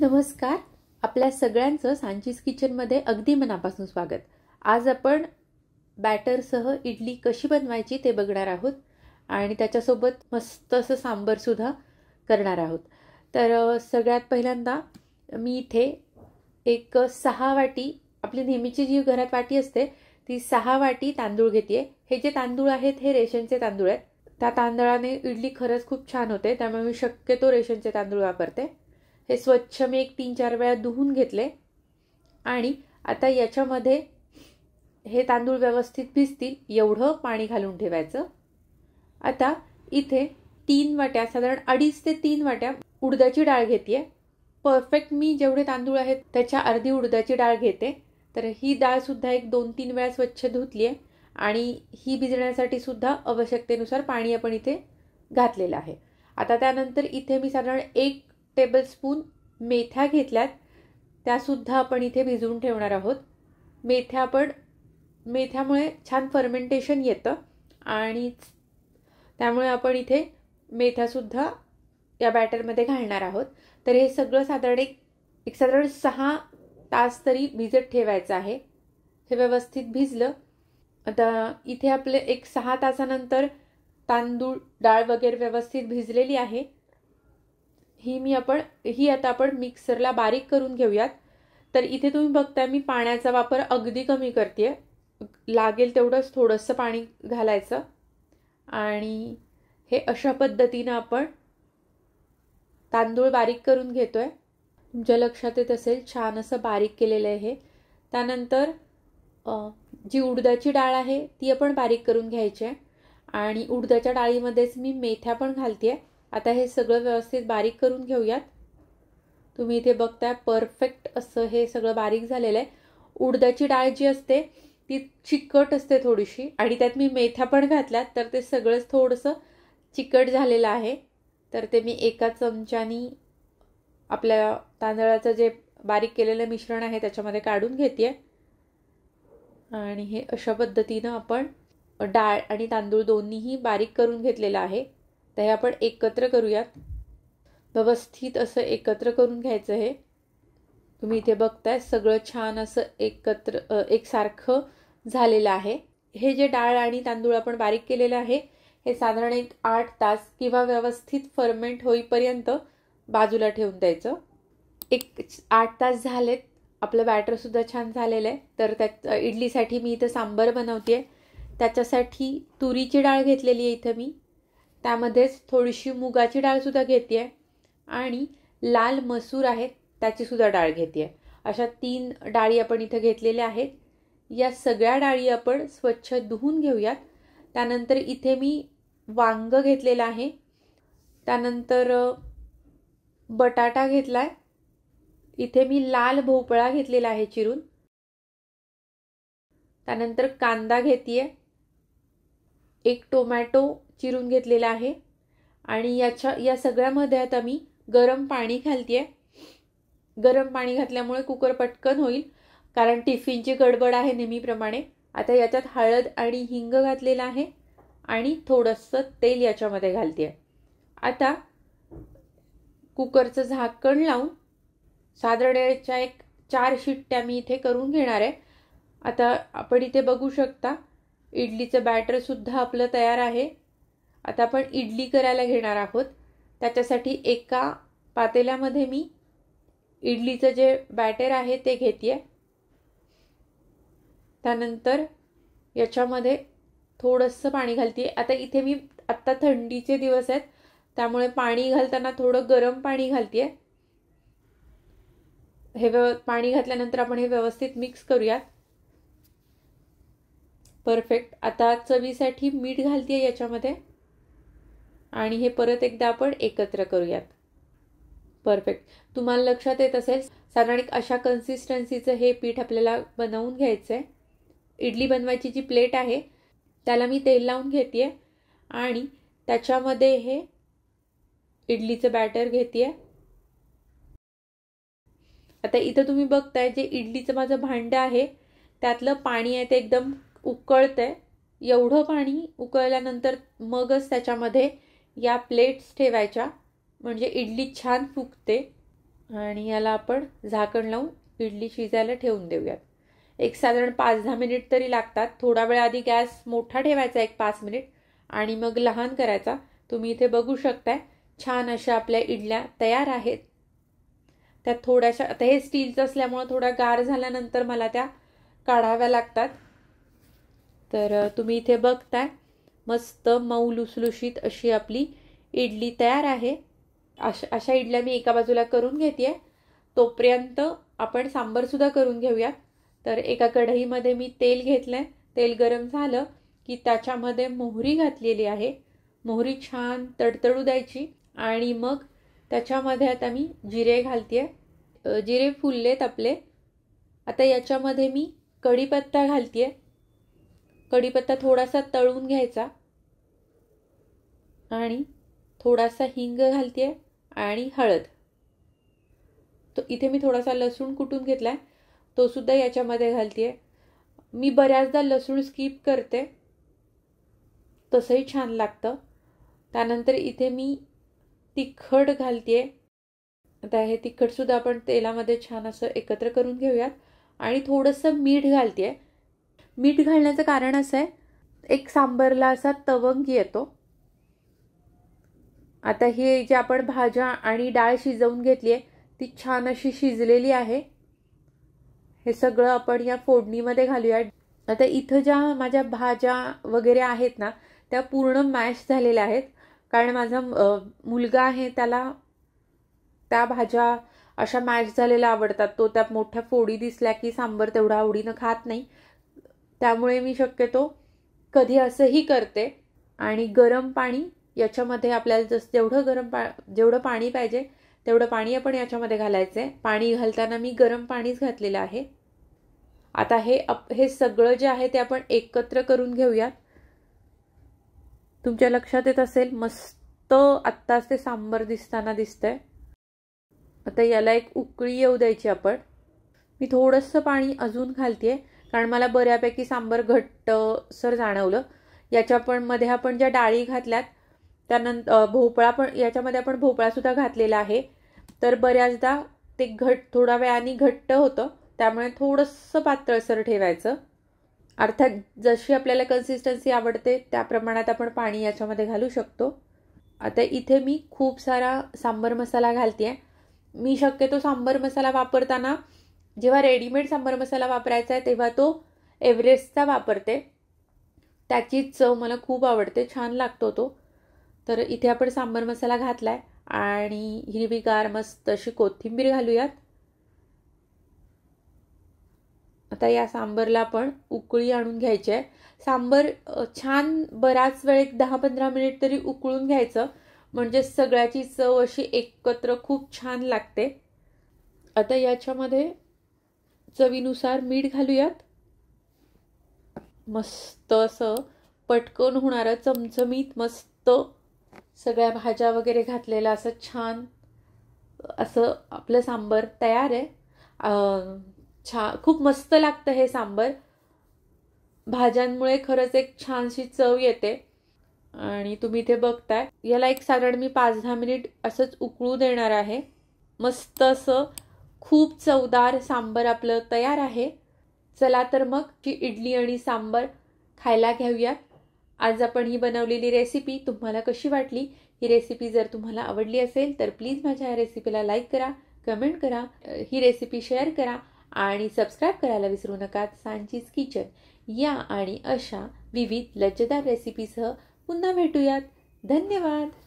नमस्कार आपल्या सगळ्यांचं सांचीस किचनमध्ये अगदी मनापासून स्वागत आज आपण बॅटरसह इडली कशी बनवायची ते बघणार आहोत आणि त्याच्यासोबत मस्त असं सांबरसुद्धा करणार आहोत तर सगळ्यात पहिल्यांदा मी इथे एक सहा वाटी आपली नेहमीची जी घरात वाटी असते ती सहा वाटी तांदूळ घेते हे जे तांदूळ आहेत हे रेशनचे तांदूळ आहेत त्या तांदळाने इडली खरंच खूप छान होते त्यामुळे मी शक्यतो रेशनचे तांदूळ वापरते हे स्वच्छ मी एक तीन चार वेळा धुवून घेतले आणि आता याच्यामध्ये हे तांदूळ व्यवस्थित भिजतील एवढं पाणी घालून ठेवायचं आता इथे तीन वाट्या साधारण अडीच ते तीन वाट्या उडदाची डाळ घेते परफेक्ट मी जेवढे तांदूळ आहेत त्याच्या अर्धी उडदाची डाळ घेते तर ही डाळसुद्धा एक दोन तीन वेळा स्वच्छ धुतली आहे आणि ही भिजण्यासाठी सुद्धा आवश्यकतेनुसार पाणी आपण इथे घातलेलं आहे आता त्यानंतर इथे मी साधारण एक टेबलस्पून मेथ्या घेतल्यात त्यासुद्धा आपण इथे भिजवून ठेवणार आहोत मेथ्या पण मेथ्यामुळे छान फर्मेंटेशन येतं आणि त्यामुळे आपण इथे मेथ्यासुद्धा या बॅटरमध्ये घालणार आहोत तर हे सगळं साधारण एक एक साधारण सहा तास तरी भिजत ठेवायचं आहे हे व्यवस्थित भिजलं आता इथे आपले एक सहा तासानंतर तांदूळ डाळ वगैरे व्यवस्थित भिजलेली आहे ही मी आपण ही आता आपण मिक्सरला बारीक करून घेऊयात तर इथे तुम्ही बघताय मी पाण्याचा वापर अगदी कमी करते आहे लागेल तेवढंच थोडंसं पाणी घालायचं आणि हे अशा पद्धतीनं आपण तांदूळ बारीक करून घेतो आहे तुमच्या लक्षात येत असेल छान असं बारीक केलेलं आहे हे त्यानंतर जी उडदाची डाळ आहे ती आपण बारीक करून घ्यायची आहे आणि उडदाच्या डाळीमध्येच मी मेथ्या पण घालते आहे आता हे सगळं व्यवस्थित बारीक करून घेऊयात तुम्ही इथे बघताय परफेक्ट असं हे सगळं बारीक झालेलं आहे उडदाची डाळ जी असते ती चिकट असते थोडीशी आणि त्यात मी मेथ्या पण घातल्यात तर ते सगळंच थोडंसं चिकट झालेलं आहे तर ते मी एका चमच्यानी आपल्या तांदळाचं जे बारीक केलेलं मिश्रण आहे त्याच्यामध्ये काढून घेते आणि हे अशा पद्धतीनं आपण डाळ आणि तांदूळ दोन्हीही बारीक करून घेतलेलं आहे तर हे आपण एकत्र करूयात व्यवस्थित असं एकत्र करून घ्यायचं हे तुम्ही इथे बघताय सगळं छान असं एकत्र एकसारखं झालेलं आहे हे जे डाळ आणि तांदूळ आपण बारीक केलेलं आहे हे साधारण एक आठ तास किंवा व्यवस्थित फर्मेंट होईपर्यंत बाजूला ठेवून द्यायचं एक आठ तास झालेत आपलं बॅटरसुद्धा छान झालेलं आहे तर त्या इडलीसाठी मी इथं सांबर बनवते आहे त्याच्यासाठी तुरीची डाळ घेतलेली आहे इथं मी त्यामध्येच थोडीशी मुगाची डाळसुद्धा घेते आहे आणि लाल मसूर आहे त्याचीसुद्धा डाळ घेते आहे अशा तीन डाळी आपण इथं घेतलेल्या आहेत या सगळ्या डाळी आपण स्वच्छ धुवून घेऊयात त्यानंतर इथे मी वांग घेतलेलं आहे त्यानंतर बटाटा घेतला आहे इथे मी लाल भोपळा घेतलेला आहे चिरून त्यानंतर कांदा घेते आहे एक टोमॅटो चिरून घेतलेला आहे आणि याच्या या सगळ्यामध्ये आता मी गरम पाणी घालते गरम पाणी घातल्यामुळे कुकर पटकन होईल कारण टिफिनची गडबड आहे नेहमीप्रमाणे आता याच्यात हळद आणि हिंग घातलेलं आहे आणि थोडंसं तेल याच्यामध्ये घालते आता कुकरचं झाकण लावून साधारणच्या एक चार शिट्ट्या मी इथे करून घेणार आहे आता आपण इथे बघू शकता इडलीचं बॅटरसुद्धा आपलं तयार आहे आता आपण इडली करायला घेणार आहोत त्याच्यासाठी एका पातेल्यामध्ये मी इडलीचं जे बॅटर आहे ते घेते त्यानंतर याच्यामध्ये थोडंसं पाणी घालते आता इथे मी आत्ता थंडीचे दिवस आहेत त्यामुळे पाणी घालताना थोडं गरम पाणी घालते हे व्यव पाणी घातल्यानंतर आपण हे व्यवस्थित मिक्स करूयात परफेक्ट आता चवीसाठी मीठ घालते याच्यामध्ये आणि हे परत एकदा आपण एकत्र करूयात परफेक्ट तुम्हाला लक्षात येत असेल साधारण अशा कन्सिस्टन्सीचं हे पीठ आपल्याला बनवून घ्यायचं आहे इडली बनवायची जी प्लेट आहे त्याला मी तेल लावून घेते आणि त्याच्यामध्ये हे इडलीचं बॅटर घेते आता इथं तुम्ही बघताय जे इडलीचं माझं भांडं आहे त्यातलं पाणी आहे ते एकदम उकळतंय एवढं पाणी उकळल्यानंतर मगच त्याच्यामध्ये या प्लेट्स ठेवायच्या म्हणजे इडली छान फुगते आणि याला आपण झाकण लावून इडली शिजायला ठेवून देऊयात एक साधारण पाच दहा मिनिट तरी लागतात थोडा वेळ आधी गॅस मोठा ठेवायचा एक पाच मिनिट आणि मग लहान करायचा तुम्ही इथे बघू शकताय छान अशा आपल्या इडल्या तयार आहेत त्या थोड्याशा आता हे स्टीलचं असल्यामुळं थोडा गार झाल्यानंतर मला त्या काढाव्या लागतात तर तुम्ही इथे बघताय मस्त मऊ लुसलुशीत अशी आपली इडली तयार आहे अशा अशा इडल्या मी एका बाजूला करून घेते तोपर्यंत आपण सांबरसुद्धा करून घेऊयात तर एका कढईमध्ये मी तेल घेतलं आहे तेल गरम झालं की त्याच्यामध्ये मोहरी घातलेली आहे मोहरी छान तडतडू द्यायची आणि मग त्याच्यामध्ये आता मी जिरे घालते जिरे फुललेत आपले आता याच्यामध्ये मी कढीपत्ता घालते कढीपत्ता थोडासा तळून घ्यायचा आणि थोडासा हिंग घालते आणि हळद तो इथे मी थोडासा लसूण कुटून घेतला आहे तोसुद्धा याच्यामध्ये घालते मी बऱ्याचदा लसूण स्किप करते तसंही छान लागतं त्यानंतर इथे मी तिखट घालते आता हे तिखटसुद्धा आपण तेलामध्ये छान असं एकत्र करून घेऊयात आणि थोडंसं मीठ घालते मीठ घालण्याचं कारण असं आहे एक सांबरला असा तवंग येतो आता ही जे आपण भाज्या आणि डाळ शिजवून घेतली आहे ती छान अशी शिजलेली आहे हे सगळं आपण या फोडणीमध्ये घालूया आता इथं ज्या माझ्या भाज्या वगैरे आहेत ना त्या पूर्ण मॅश झालेल्या आहेत कारण माझा मुलगा आहे त्याला त्या भाज्या अशा मॅश झालेल्या आवडतात तो त्या मोठ्या फोडी दिसल्या की सांबर तेवढा आवडीनं खात नाही त्यामुळे मी शक्यतो कधी असंही करते आणि गरम पाणी याच्यामध्ये आपल्याला जसं जेवढं गरम पा जेवढं पाणी पाहिजे तेवढं पाणी आपण याच्यामध्ये घालायचं आहे पाणी घालताना मी गरम पाणीच घातलेलं आहे आता हे अप हे सगळं जे आहे ते आपण एकत्र करून घेऊयात तुमच्या लक्षात येत असेल मस्त आत्ताच ते सांबर दिसताना दिसतंय आता याला एक उकळी येऊ द्यायची आपण मी थोडंसं पाणी अजून घालते कारण मला बऱ्यापैकी सांबर घट्ट सर जाणवलं याच्या पण मध्ये आपण ज्या डाळी घातल्यात त्यानंतर भोपळा पण याच्यामध्ये आपण भोपळासुद्धा घातलेला आहे तर बऱ्याचदा ते घट थोडा वेळाने घट्ट होतं त्यामुळे थोडंसं पातळसर ठेवायचं अर्थात जशी आपल्याला कन्सिस्टन्सी आवडते त्या प्रमाणात आपण पाणी याच्यामध्ये घालू शकतो आता इथे मी खूप सारा सांबर मसाला घालते आहे मी शक्यतो सांबर मसाला वापरताना जेव्हा रेडीमेड सांबार मसाला वापरायचा आहे तेव्हा तो एव्हरेस्टचा वापरते त्याची चव मला खूप आवडते छान लागतो तो तर इथे आपण सांबार मसाला घातला आहे आणि हिरवीगार मस्त अशी कोथिंबीर घालूयात आता या सांबरला आपण उकळी आणून घ्यायची आहे सांबर छान बराच वेळ एक दहा पंधरा मिनिट तरी उकळून घ्यायचं म्हणजे सगळ्याची चव अशी एकत्र खूप छान लागते आता याच्यामध्ये चवीनुसार मीठ घालूयात मस्त असं पटकन होणारं चमचमीत मस्त सगळ्या भाज्या वगैरे घातलेलं असं छान असं आपलं सांबर तयार आहे छा खूप मस्त लागतं हे सांबर भाज्यांमुळे खरंच एक छानशी चव येते आणि तुम्ही ते बघताय याला एक साधारण मी पाच दहा मिनिट असंच उकळू देणार आहे मस्त असं खूप चवदार सांबर आपलं तयार आहे चला तर मग जी इडली आणि सांबर खायला घेऊयात आज आपण ही बनवलेली रेसिपी तुम्हाला कशी वाटली ही रेसिपी जर तुम्हाला आवडली असेल तर प्लीज माझ्या या रेसिपीला लाईक करा कमेंट करा ही रेसिपी शेअर करा आणि सबस्क्राईब करायला विसरू नका सांचीज किचन या आणि अशा विविध लज्जदार रेसिपीसह पुन्हा भेटूयात धन्यवाद